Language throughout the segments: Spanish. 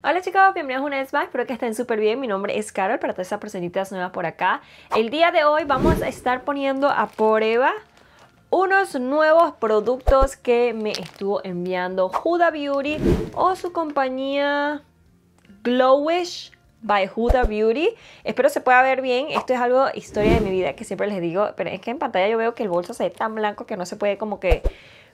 Hola chicos, bienvenidos una vez más, espero que estén súper bien, mi nombre es Carol, para todas esas personitas nuevas por acá El día de hoy vamos a estar poniendo a prueba unos nuevos productos que me estuvo enviando Huda Beauty o su compañía Glowish by Huda Beauty. Espero se pueda ver bien. Esto es algo historia de mi vida que siempre les digo. Pero es que en pantalla yo veo que el bolso se ve tan blanco que no se puede como que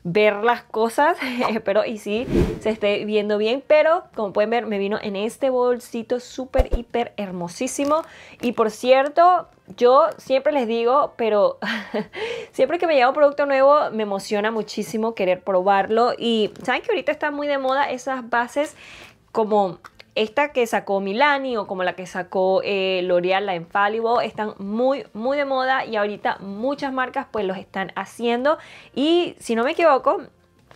ver las cosas, espero y sí se esté viendo bien, pero como pueden ver me vino en este bolsito súper hiper hermosísimo y por cierto yo siempre les digo, pero siempre que me llega un producto nuevo me emociona muchísimo querer probarlo y saben que ahorita están muy de moda esas bases como esta que sacó Milani o como la que sacó eh, L'Oreal, la Infallible, están muy, muy de moda y ahorita muchas marcas pues los están haciendo. Y si no me equivoco,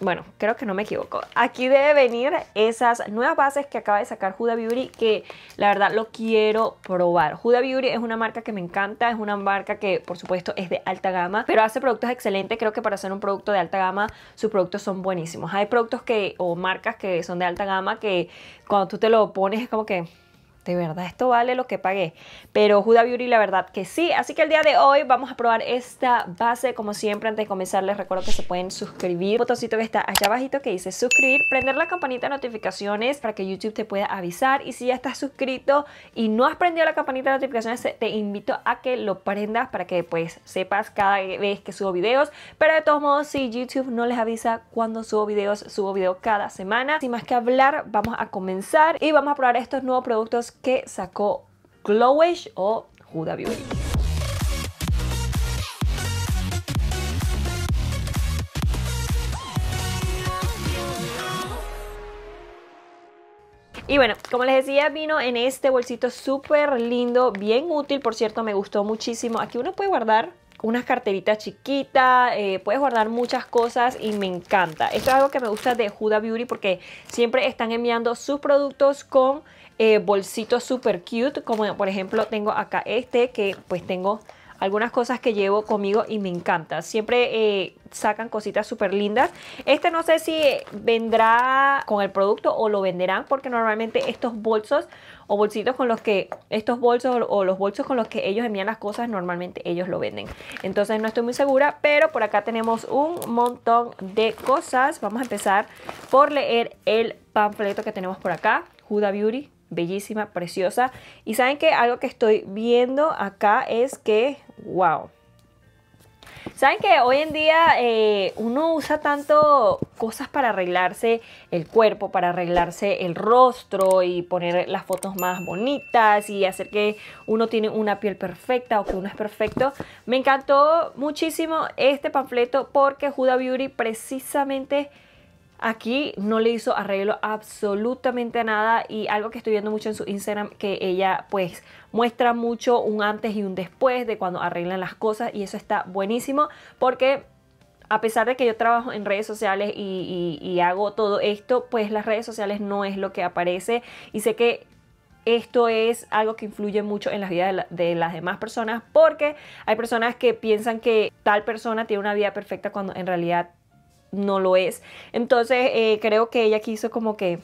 bueno, creo que no me equivoco. Aquí debe venir esas nuevas bases que acaba de sacar Huda Beauty, que la verdad lo quiero probar. Huda Beauty es una marca que me encanta, es una marca que por supuesto es de alta gama, pero hace productos excelentes. Creo que para hacer un producto de alta gama, sus productos son buenísimos. Hay productos que, o marcas que son de alta gama, que cuando tú te lo pones es como que de verdad, esto vale lo que pagué. Pero Huda Beauty, la verdad que sí. Así que el día de hoy vamos a probar esta base. Como siempre, antes de comenzar, les recuerdo que se pueden suscribir. El botoncito que está allá abajito que dice suscribir. Prender la campanita de notificaciones para que YouTube te pueda avisar. Y si ya estás suscrito y no has prendido la campanita de notificaciones, te invito a que lo prendas para que pues sepas cada vez que subo videos. Pero de todos modos, si YouTube no les avisa cuando subo videos, subo video cada semana. Sin más que hablar, vamos a comenzar y vamos a probar estos nuevos productos que sacó Glowish o Huda Beauty. Y bueno, como les decía, vino en este bolsito súper lindo, bien útil, por cierto, me gustó muchísimo. Aquí uno puede guardar unas carteritas chiquitas, eh, puedes guardar muchas cosas y me encanta. Esto es algo que me gusta de Huda Beauty porque siempre están enviando sus productos con eh, bolsitos super cute, como por ejemplo tengo acá este, que pues tengo algunas cosas que llevo conmigo y me encanta. Siempre eh, sacan cositas súper lindas. Este no sé si vendrá con el producto o lo venderán porque normalmente estos bolsos o bolsitos con los que estos bolsos o los bolsos con los que ellos envían las cosas normalmente ellos lo venden entonces no estoy muy segura pero por acá tenemos un montón de cosas vamos a empezar por leer el panfleto que tenemos por acá Huda Beauty bellísima, preciosa. Y saben que algo que estoy viendo acá es que, wow. Saben que hoy en día eh, uno usa tanto cosas para arreglarse el cuerpo, para arreglarse el rostro y poner las fotos más bonitas y hacer que uno tiene una piel perfecta o que uno es perfecto. Me encantó muchísimo este panfleto porque Huda Beauty precisamente Aquí no le hizo arreglo absolutamente nada y algo que estoy viendo mucho en su Instagram que ella pues muestra mucho un antes y un después de cuando arreglan las cosas y eso está buenísimo porque a pesar de que yo trabajo en redes sociales y, hago todo esto, pues las redes sociales no es lo que aparece y sé que esto es algo que influye mucho en las vidas de, las demás personas porque hay personas que piensan que tal persona tiene una vida perfecta cuando en realidad no lo es. Entonces eh, creo que ella quiso como que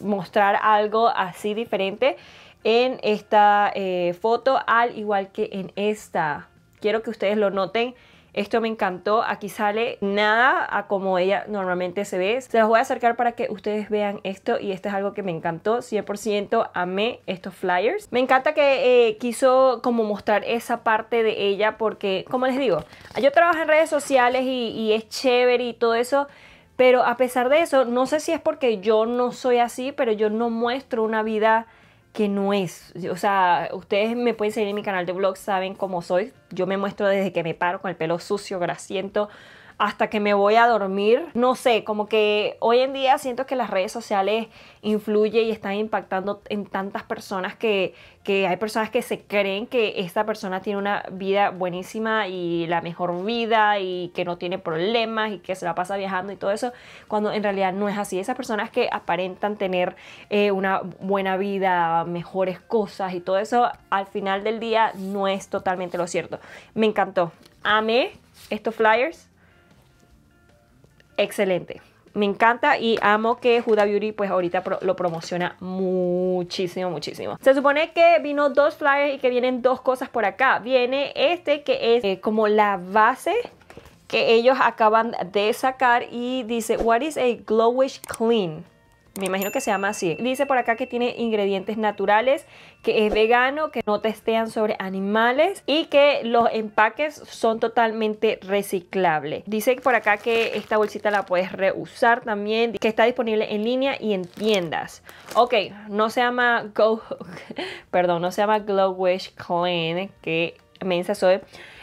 mostrar algo así diferente en esta eh, foto al igual que en esta. Quiero que ustedes lo noten esto me encantó. Aquí sale nada a como ella normalmente se ve. Se los voy a acercar para que ustedes vean esto y esto es algo que me encantó. 100% amé estos flyers. Me encanta que eh, quiso como mostrar esa parte de ella porque, como les digo, yo trabajo en redes sociales y, y es chévere y todo eso. Pero a pesar de eso, no sé si es porque yo no soy así, pero yo no muestro una vida que no es. O sea, ustedes me pueden seguir en mi canal de vlog, saben cómo soy. Yo me muestro desde que me paro con el pelo sucio, grasiento, hasta que me voy a dormir. No sé, como que hoy en día siento que las redes sociales influyen y están impactando en tantas personas que, hay personas que se creen que esta persona tiene una vida buenísima y la mejor vida y que no tiene problemas y que se la pasa viajando y todo eso, cuando en realidad no es así. Esas personas que aparentan tener eh, una buena vida, mejores cosas y todo eso, al final del día no es totalmente lo cierto. Me encantó. Amé estos flyers excelente. Me encanta y amo que Huda Beauty pues ahorita lo promociona muchísimo, muchísimo. Se supone que vino dos flyers y que vienen dos cosas por acá. Viene este que es eh, como la base que ellos acaban de sacar y dice What is a glowish clean? me imagino que se llama así. Dice por acá que tiene ingredientes naturales, que es vegano, que no testean sobre animales y que los empaques son totalmente reciclables. Dice por acá que esta bolsita la puedes reusar también, que está disponible en línea y en tiendas. Ok, no se llama Go, perdón, no se llama Glow Wish Clean, que me soy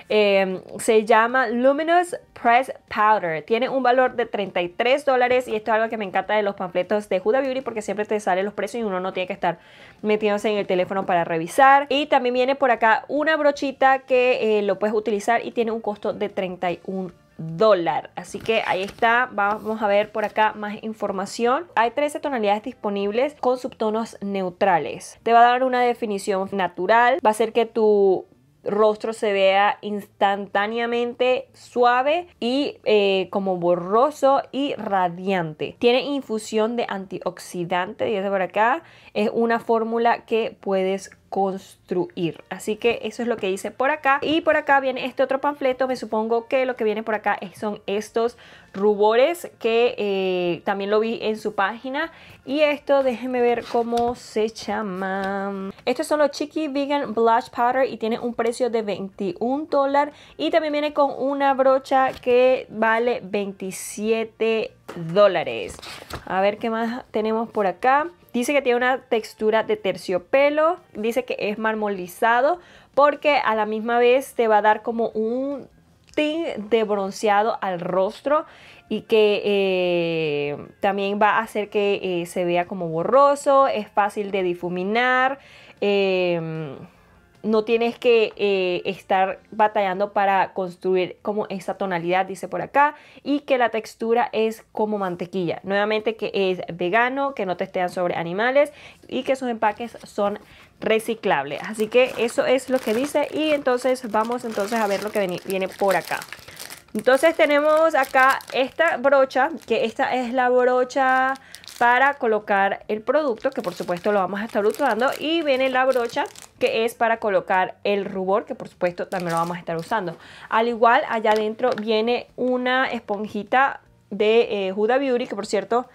Em, se llama Luminous Press Powder. Tiene un valor de 33 dólares y esto es algo que me encanta de los panfletos de Huda Beauty porque siempre te salen los precios y uno no tiene que estar metiéndose en el teléfono para revisar. Y también viene por acá una brochita que eh, lo puedes utilizar y tiene un costo de 31 dólar. Así que ahí está, vamos a ver por acá más información. Hay 13 tonalidades disponibles con subtonos neutrales. Te va a dar una definición natural, va a hacer que tu rostro se vea instantáneamente suave y eh, como borroso y radiante. Tiene infusión de antioxidante, de por acá, es una fórmula que puedes construir. Así que eso es lo que hice por acá. Y por acá viene este otro panfleto. Me supongo que lo que viene por acá son estos rubores que eh, también lo vi en su página. Y esto, déjenme ver cómo se llama. Estos son los Chiqui Vegan Blush Powder y tiene un precio de 21 dólares. Y también viene con una brocha que vale 27 dólares. A ver qué más tenemos por acá. Dice que tiene una textura de terciopelo, dice que es marmolizado porque a la misma vez te va a dar como un tin de bronceado al rostro y que eh, también va a hacer que eh, se vea como borroso, es fácil de difuminar. Eh, no tienes que eh, estar batallando para construir como esa tonalidad, dice por acá, y que la textura es como mantequilla. Nuevamente que es vegano, que no testean sobre animales y que sus empaques son reciclables. Así que eso es lo que dice y entonces vamos entonces a ver lo que viene por acá. Entonces tenemos acá esta brocha, que esta es la brocha para colocar el producto, que por supuesto lo vamos a estar usando y viene la brocha que es para colocar el rubor, que por supuesto también lo vamos a estar usando. Al igual, allá adentro viene una esponjita de juda eh, Huda Beauty, que por cierto,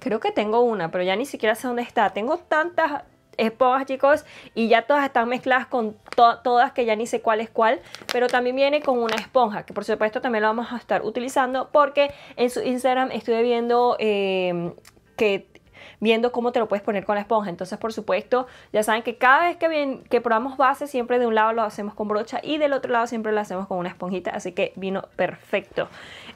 creo que tengo una, pero ya ni siquiera sé dónde está. Tengo tantas esponjas, chicos, y ya todas están mezcladas con todas, que ya ni sé cuál es cuál, pero también viene con una esponja, que por supuesto también lo vamos a estar utilizando, porque en su Instagram estuve viendo... Eh, que viendo cómo te lo puedes poner con la esponja. Entonces, por supuesto, ya saben que cada vez que, bien, que probamos base, siempre de un lado lo hacemos con brocha y del otro lado siempre lo hacemos con una esponjita, así que vino perfecto.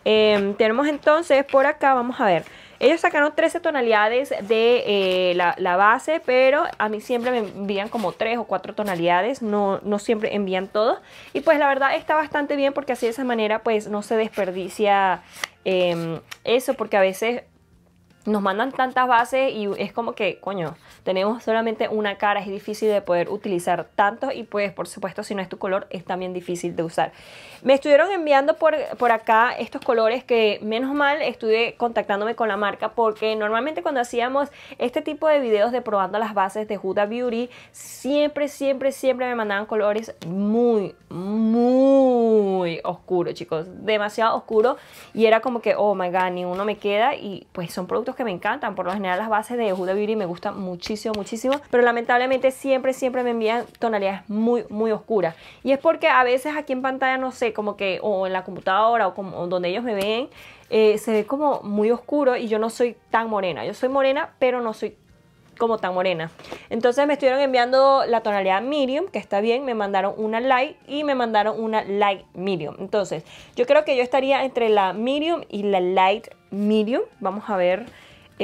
Em, tenemos entonces por acá, vamos a ver. Ellos sacaron 13 tonalidades de eh, la, la, base, pero a mí siempre me envían como 3 o 4 tonalidades, no, no siempre envían todo Y pues la verdad está bastante bien porque así de esa manera pues no se desperdicia em, eso, porque a veces nos mandan tantas bases y es como que, coño, tenemos solamente una cara, es difícil de poder utilizar tantos y pues por supuesto si no es tu color es también difícil de usar. Me estuvieron enviando por, acá estos colores que menos mal estuve contactándome con la marca porque normalmente cuando hacíamos este tipo de videos de probando las bases de Huda Beauty, siempre, siempre, siempre me mandaban colores muy, muy oscuros chicos, demasiado oscuro y era como que, oh my god, ni uno me queda y pues son productos que me encantan. Por lo general las bases de Huda Beauty me gustan muchísimo, muchísimo. Pero lamentablemente siempre, siempre me envían tonalidades muy, muy oscuras. Y es porque a veces aquí en pantalla, no sé, como que o en la computadora o, como, donde ellos me ven, eh, se ve como muy oscuro y yo no soy tan morena. Yo soy morena, pero no soy como tan morena. Entonces me estuvieron enviando la tonalidad medium, que está bien, me mandaron una light y me mandaron una light medium. Entonces yo creo que yo estaría entre la medium y la light medium. Vamos a ver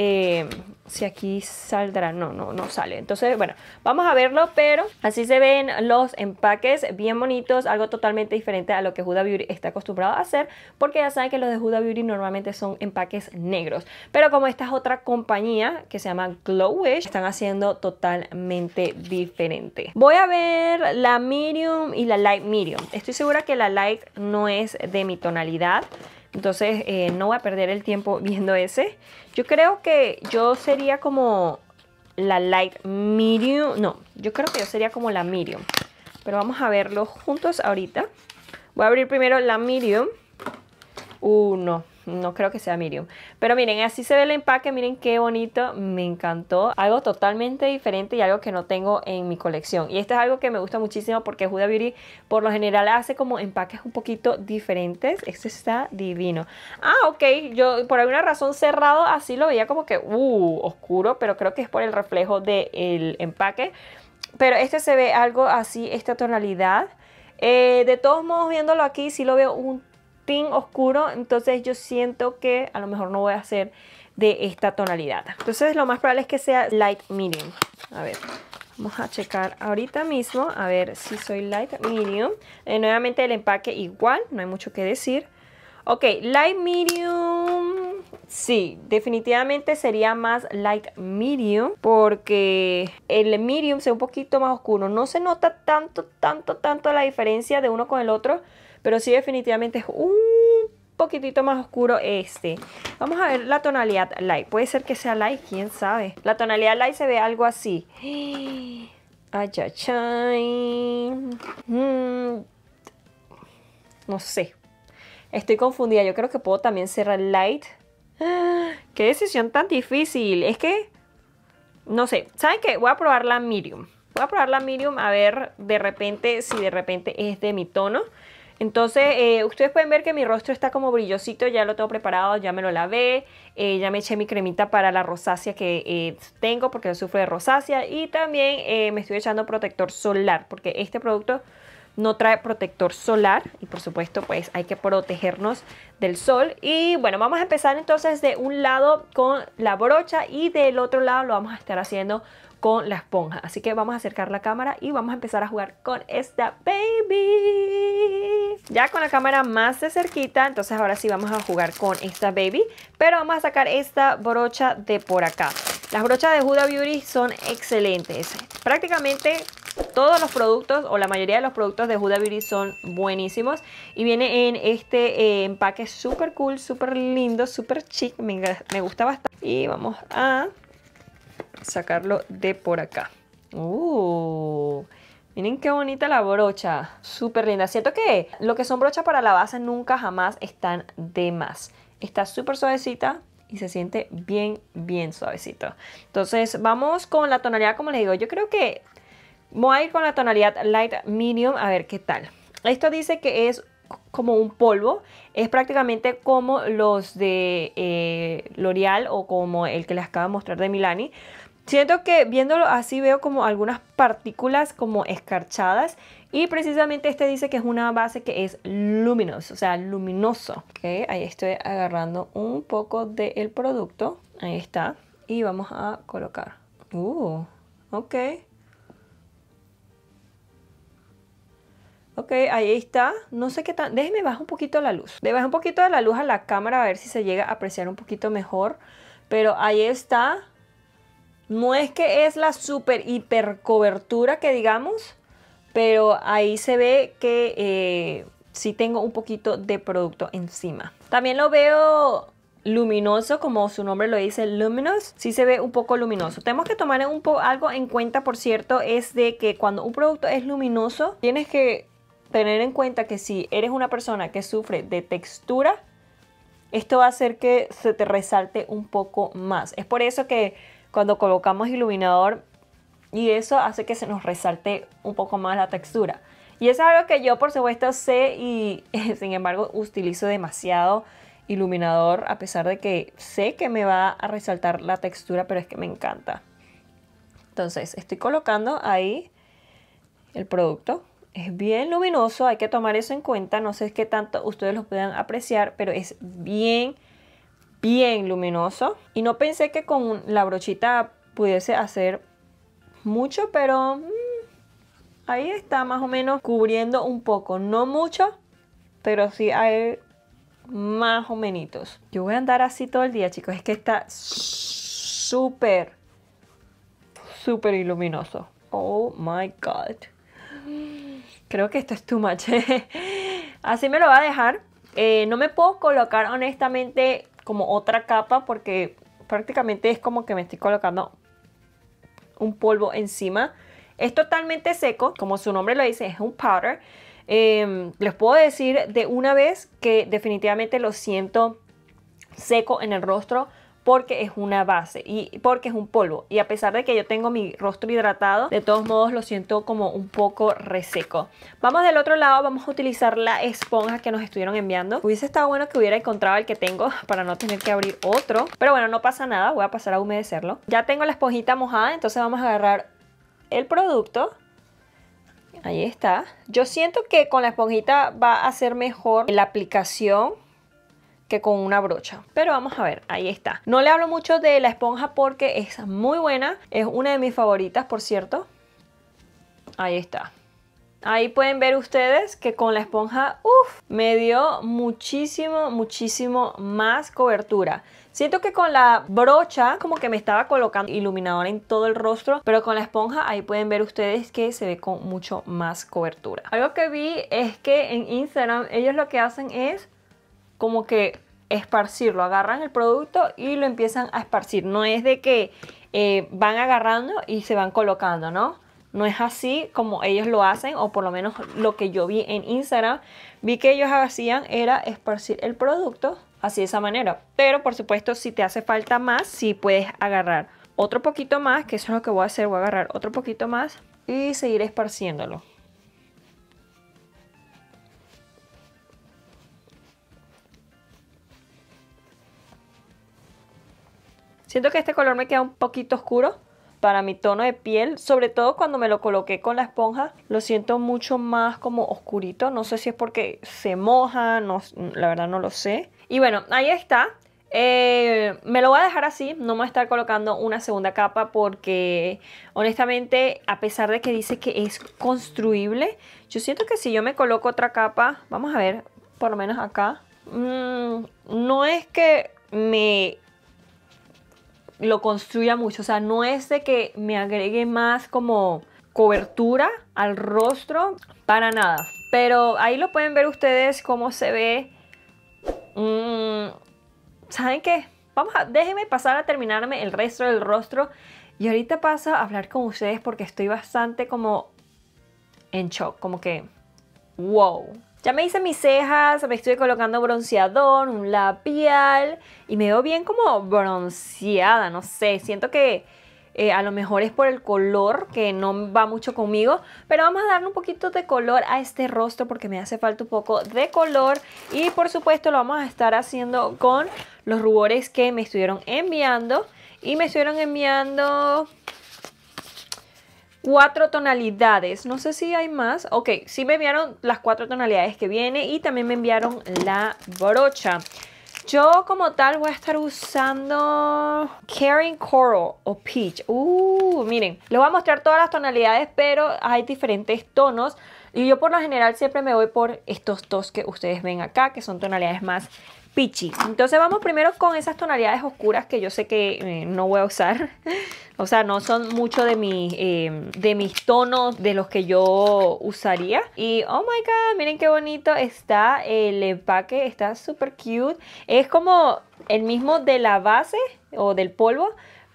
eh, si aquí saldrá, no, no, no sale. Entonces, bueno, vamos a verlo, pero así se ven los empaques bien bonitos, algo totalmente diferente a lo que Huda Beauty está acostumbrado a hacer, porque ya saben que los de Huda Beauty normalmente son empaques negros. Pero como esta es otra compañía que se llama Glowish, están haciendo totalmente diferente. Voy a ver la medium y la light medium. Estoy segura que la light no es de mi tonalidad. Entonces eh, no voy a perder el tiempo viendo ese. Yo creo que yo sería como la light medium. No, yo creo que yo sería como la medium. Pero vamos a verlo juntos ahorita. Voy a abrir primero la medium. Uno no creo que sea Miriam, Pero miren, así se ve el empaque, miren qué bonito, me encantó. Algo totalmente diferente y algo que no tengo en mi colección. Y este es algo que me gusta muchísimo porque Huda Beauty por lo general hace como empaques un poquito diferentes. Este está divino. Ah, ok, yo por alguna razón cerrado así lo veía como que, uh, oscuro, pero creo que es por el reflejo del empaque. Pero este se ve algo así, esta tonalidad. Eh, de todos modos, viéndolo aquí, sí lo veo un oscuro, entonces yo siento que a lo mejor no voy a hacer de esta tonalidad. Entonces lo más probable es que sea light medium. A ver, vamos a checar ahorita mismo, a ver si soy light medium. Eh, nuevamente el empaque igual, no hay mucho que decir. Ok, light medium, sí, definitivamente sería más light medium porque el medium sea un poquito más oscuro. No se nota tanto, tanto, tanto la diferencia de uno con el otro, pero sí definitivamente es un poquitito más oscuro este. Vamos a ver la tonalidad light. Puede ser que sea light, quién sabe. La tonalidad light se ve algo así. Ay, mm. No sé. Estoy confundida. Yo creo que puedo también cerrar light. qué decisión tan difícil. Es que... No sé. ¿Saben qué? Voy a probar la medium. Voy a probar la medium a ver de repente si de repente es de mi tono. Entonces, eh, ustedes pueden ver que mi rostro está como brillosito, ya lo tengo preparado, ya me lo lavé, eh, ya me eché mi cremita para la rosácea que eh, tengo porque sufro de rosácea y también me estoy echando protector solar porque este producto no trae protector solar y por supuesto pues hay que protegernos del sol. Y bueno, vamos a empezar entonces de un lado con la brocha y del otro lado lo vamos a estar haciendo con la esponja. Así que vamos a acercar la cámara y vamos a empezar a jugar con esta baby. Ya con la cámara más de cerquita, entonces ahora sí vamos a jugar con esta baby. Pero vamos a sacar esta brocha de por acá. Las brochas de Huda Beauty son excelentes. Prácticamente todos los productos o la mayoría de los productos de Huda Beauty son buenísimos y viene en este eh, empaque súper cool, súper lindo, súper chic, me, me, gusta bastante. Y vamos a sacarlo de por acá. Uh, miren qué bonita la brocha, súper linda. Siento que lo que son brochas para la base nunca jamás están de más. Está súper suavecita, y se siente bien, bien suavecito. Entonces vamos con la tonalidad, como les digo, yo creo que Voy a ir con la tonalidad Light Medium a ver qué tal. Esto dice que es como un polvo, es prácticamente como los de eh, L'Oreal o como el que les acabo de mostrar de Milani. Siento que viéndolo así veo como algunas partículas como escarchadas y precisamente este dice que es una base que es luminoso, o sea, luminoso. Okay, ahí estoy agarrando un poco del producto, ahí está, y vamos a colocar. Uh, ok. Ok, ahí está. No sé qué tan... Déjeme bajar un poquito la luz. De un poquito de la luz a la cámara a ver si se llega a apreciar un poquito mejor. Pero ahí está. No es que es la super hiper cobertura que digamos. Pero ahí se ve que eh, sí tengo un poquito de producto encima. También lo veo luminoso, como su nombre lo dice, luminous, sí se ve un poco luminoso. Tenemos que tomar un algo en cuenta, por cierto, es de que cuando un producto es luminoso, tienes que tener en cuenta que si eres una persona que sufre de textura, esto va a hacer que se te resalte un poco más. Es por eso que cuando colocamos iluminador y eso hace que se nos resalte un poco más la textura. Y es algo que yo por supuesto sé y sin embargo utilizo demasiado iluminador a pesar de que sé que me va a resaltar la textura, pero es que me encanta. Entonces estoy colocando ahí el producto es bien luminoso, hay que tomar eso en cuenta, no sé qué tanto ustedes lo puedan apreciar, pero es bien, bien luminoso. Y no pensé que con la brochita pudiese hacer mucho, pero mm, ahí está más o menos cubriendo un poco, no mucho, pero sí hay más o menos. Yo voy a andar así todo el día, chicos, es que está súper, súper iluminoso. Oh my god. Creo que esto es too much. Así me lo va a dejar. Eh, no me puedo colocar honestamente como otra capa porque prácticamente es como que me estoy colocando un polvo encima. Es totalmente seco, como su nombre lo dice, es un powder. Em, les puedo decir de una vez que definitivamente lo siento seco en el rostro porque es una base y porque es un polvo. Y a pesar de que yo tengo mi rostro hidratado, de todos modos lo siento como un poco reseco. Vamos del otro lado, vamos a utilizar la esponja que nos estuvieron enviando. Hubiese estado bueno que hubiera encontrado el que tengo para no tener que abrir otro. Pero bueno, no pasa nada, voy a pasar a humedecerlo. Ya tengo la esponjita mojada, entonces vamos a agarrar el producto. Ahí está. Yo siento que con la esponjita va a ser mejor la aplicación que con una brocha. Pero vamos a ver, ahí está. No le hablo mucho de la esponja porque es muy buena. Es una de mis favoritas, por cierto. Ahí está. Ahí pueden ver ustedes que con la esponja, uff, me dio muchísimo, muchísimo más cobertura. Siento que con la brocha como que me estaba colocando iluminador en todo el rostro, pero con la esponja ahí pueden ver ustedes que se ve con mucho más cobertura. Algo que vi es que en Instagram ellos lo que hacen es como que esparcirlo, agarran el producto y lo empiezan a esparcir. No es de que eh, van agarrando y se van colocando, ¿no? No es así como ellos lo hacen, o por lo menos lo que yo vi en Instagram, vi que ellos hacían era esparcir el producto así de esa manera. Pero por supuesto, si te hace falta más, si puedes agarrar otro poquito más, que eso es lo que voy a hacer, voy a agarrar otro poquito más y seguir esparciéndolo. Siento que este color me queda un poquito oscuro para mi tono de piel, sobre todo cuando me lo coloqué con la esponja, lo siento mucho más como oscurito, no sé si es porque se moja, no, la verdad no lo sé. Y bueno, ahí está. Eh, me lo voy a dejar así, no me voy a estar colocando una segunda capa porque honestamente a pesar de que dice que es construible, yo siento que si yo me coloco otra capa, vamos a ver, por lo menos acá, mm, no es que me lo construya mucho. O sea, no es de que me agregue más como cobertura al rostro, para nada. Pero ahí lo pueden ver ustedes cómo se ve. Mm, ¿Saben qué? Vamos a, déjenme pasar a terminarme el resto del rostro. Y ahorita paso a hablar con ustedes porque estoy bastante como en shock. Como que, wow. Ya me hice mis cejas, me estoy colocando bronceador, un labial y me veo bien como bronceada, no sé, siento que eh, a lo mejor es por el color que no va mucho conmigo, pero vamos a darle un poquito de color a este rostro porque me hace falta un poco de color y por supuesto lo vamos a estar haciendo con los rubores que me estuvieron enviando y me estuvieron enviando cuatro tonalidades. No sé si hay más. Ok, sí me enviaron las cuatro tonalidades que viene y también me enviaron la brocha. Yo como tal voy a estar usando Caring Coral o Peach. Uh, miren, les voy a mostrar todas las tonalidades, pero hay diferentes tonos. Y yo por lo general siempre me voy por estos dos que ustedes ven acá, que son tonalidades más entonces vamos primero con esas tonalidades oscuras que yo sé que eh, no voy a usar. o sea, no son mucho de, mi, eh, de mis tonos de los que yo usaría. Y oh my god, miren qué bonito está el empaque. Está súper cute. Es como el mismo de la base o del polvo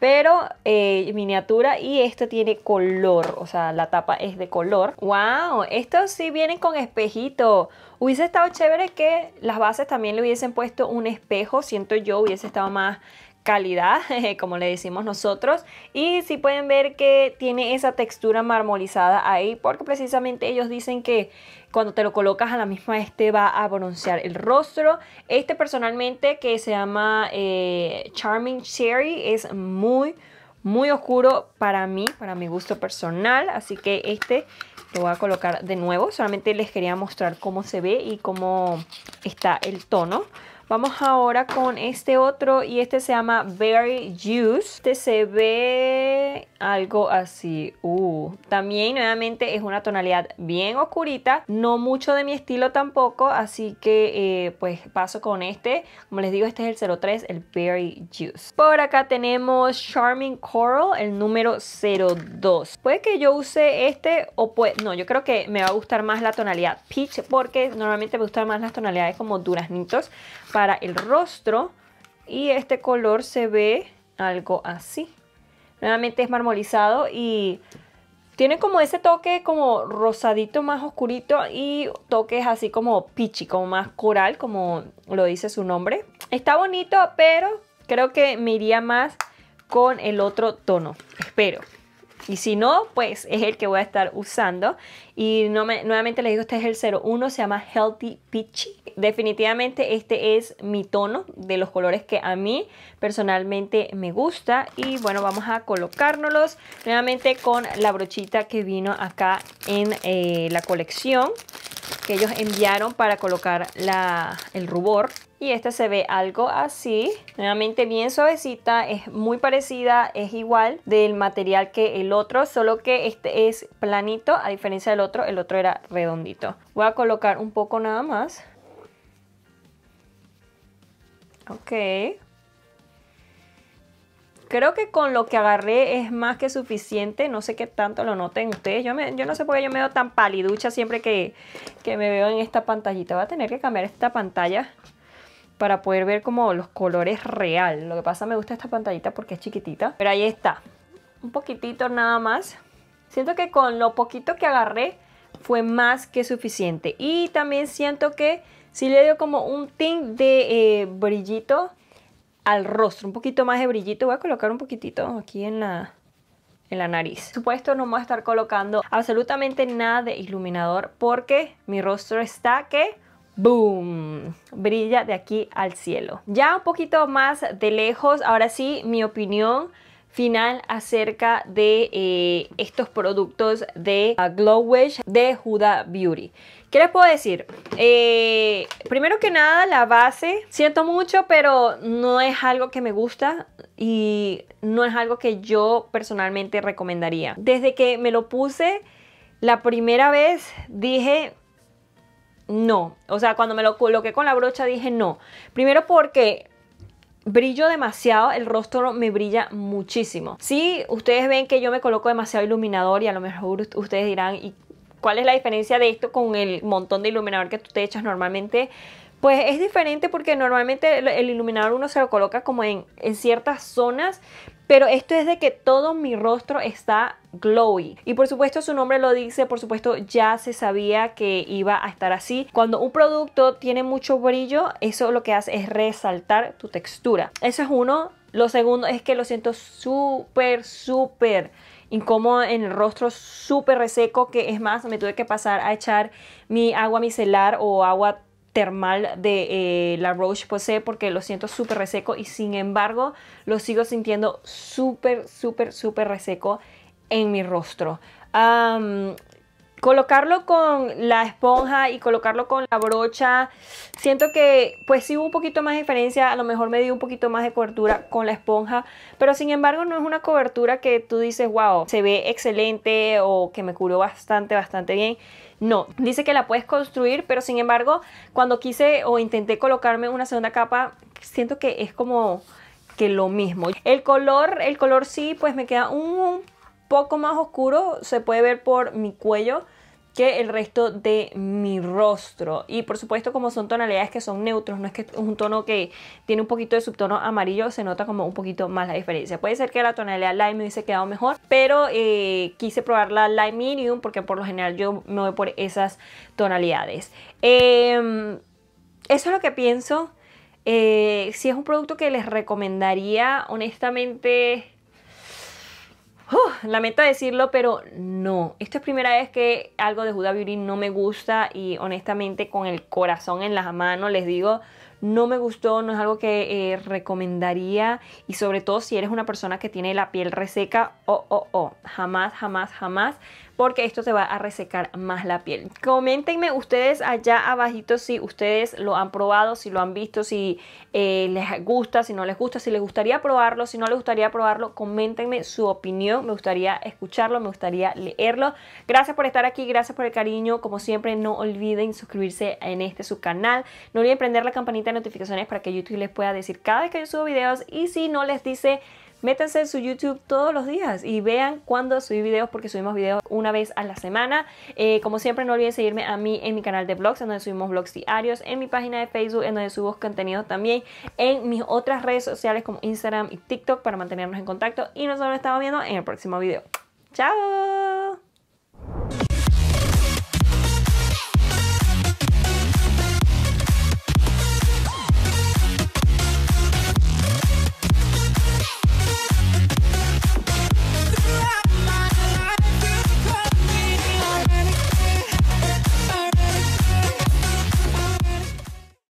pero eh, miniatura y esto tiene color, o sea, la tapa es de color. ¡Wow! Estos sí vienen con espejito. Hubiese estado chévere que las bases también le hubiesen puesto un espejo, siento yo, hubiese estado más calidad, eh, como le decimos nosotros. Y si pueden ver que tiene esa textura marmolizada ahí, porque precisamente ellos dicen que cuando te lo colocas a la misma este va a broncear el rostro. Este personalmente que se llama eh, Charming Cherry es muy, muy oscuro para mí, para mi gusto personal. Así que este lo voy a colocar de nuevo. Solamente les quería mostrar cómo se ve y cómo está el tono. Vamos ahora con este otro y este se llama Berry Juice. Este se ve algo así. Uh, también nuevamente es una tonalidad bien oscurita. No mucho de mi estilo tampoco. Así que eh, pues paso con este. Como les digo, este es el 03, el Berry Juice. Por acá tenemos Charming Coral, el número 02. Puede que yo use este o pues... No, yo creo que me va a gustar más la tonalidad Peach. Porque normalmente me gustan más las tonalidades como duraznitos para el rostro y este color se ve algo así. Nuevamente es marmolizado y tiene como ese toque como rosadito más oscurito y toques así como pichi como más coral, como lo dice su nombre. Está bonito, pero creo que me iría más con el otro tono, espero. Y si no, pues es el que voy a estar usando. Y nuevamente les digo, este es el 01, se llama Healthy Peachy. Definitivamente este es mi tono de los colores que a mí personalmente me gusta. Y bueno, vamos a colocárnoslos nuevamente con la brochita que vino acá en eh, la colección que ellos enviaron para colocar la, el rubor. Y este se ve algo así, nuevamente bien suavecita, es muy parecida, es igual del material que el otro, solo que este es planito, a diferencia del otro, el otro era redondito. Voy a colocar un poco nada más. Ok, creo que con lo que agarré es más que suficiente. No sé qué tanto lo noten ustedes. Yo, yo no sé por qué yo me veo tan paliducha siempre que, me veo en esta pantallita. Voy a tener que cambiar esta pantalla para poder ver como los colores real. Lo que pasa, me gusta esta pantallita porque es chiquitita. Pero ahí está. Un poquitito nada más. Siento que con lo poquito que agarré fue más que suficiente. Y también siento que si le dio como un tint de eh, brillito al rostro, un poquito más de brillito. Voy a colocar un poquitito aquí en la, en la nariz. Por supuesto no voy a estar colocando absolutamente nada de iluminador porque mi rostro está que... ¡Boom! Brilla de aquí al cielo. Ya un poquito más de lejos, ahora sí, mi opinión final acerca de eh, estos productos de ah, Glow Wish de Huda Beauty. ¿Qué les puedo decir? Eh, primero que nada, la base, siento mucho, pero no es algo que me gusta y no es algo que yo personalmente recomendaría. Desde que me lo puse la primera vez, dije, no. O sea, cuando me lo coloqué con la brocha dije no. Primero porque brillo demasiado, el rostro me brilla muchísimo. Si ustedes ven que yo me coloco demasiado iluminador y a lo mejor ustedes dirán, ¿y ¿Cuál es la diferencia de esto con el montón de iluminador que tú te echas normalmente? Pues es diferente porque normalmente el iluminador uno se lo coloca como en, ciertas zonas, pero esto es de que todo mi rostro está glowy. Y por supuesto su nombre lo dice, por supuesto ya se sabía que iba a estar así. Cuando un producto tiene mucho brillo, eso lo que hace es resaltar tu textura. Eso es uno. Lo segundo es que lo siento súper, súper incómodo en el rostro, súper reseco, que es más, me tuve que pasar a echar mi agua micelar o agua termal de eh, la Roche Posay porque lo siento súper reseco y sin embargo lo sigo sintiendo súper, súper, súper reseco en mi rostro colocarlo con la esponja y colocarlo con la brocha, siento que pues sí hubo un poquito más de diferencia, a lo mejor me dio un poquito más de cobertura con la esponja, pero sin embargo no es una cobertura que tú dices, wow, se ve excelente o que me curó bastante, bastante bien. No, dice que la puedes construir, pero sin embargo, cuando quise o intenté colocarme una segunda capa, siento que es como que lo mismo. El color, el color sí, pues me queda un poco más oscuro, se puede ver por mi cuello, que el resto de mi rostro. Y por supuesto, como son tonalidades que son neutros, no es que es un tono que tiene un poquito de subtono amarillo, se nota como un poquito más la diferencia. Puede ser que la tonalidad Lime me hubiese quedado mejor, pero eh, quise probar la Lime medium porque por lo general yo me voy por esas tonalidades. Em, eso es lo que pienso. Eh, si es un producto que les recomendaría, honestamente Uh, lamento decirlo, pero no. esta es primera vez que algo de Huda Beauty no me gusta y honestamente con el corazón en las manos les digo, no me gustó, no es algo que eh, recomendaría y sobre todo si eres una persona que tiene la piel reseca, oh, oh, oh, jamás, jamás, jamás porque esto te va a resecar más la piel. Coméntenme ustedes allá abajito si ustedes lo han probado, si lo han visto, si eh, les gusta, si no les gusta, si les gustaría probarlo, si no les gustaría probarlo, coméntenme su opinión, me gustaría escucharlo, me gustaría leerlo. Gracias por estar aquí, gracias por el cariño, como siempre no olviden suscribirse en este su canal, no olviden prender la campanita de notificaciones para que YouTube les pueda decir cada vez que yo subo videos y si no les dice métanse en su YouTube todos los días y vean cuando subí videos porque subimos videos una vez a la semana. Eh, como siempre, no olviden seguirme a mí en mi canal de blogs, en donde subimos blogs diarios, en mi página de Facebook, en donde subo contenido también, en mis otras redes sociales como Instagram y TikTok para mantenernos en contacto. Y nosotros nos estamos viendo en el próximo video. ¡Chao!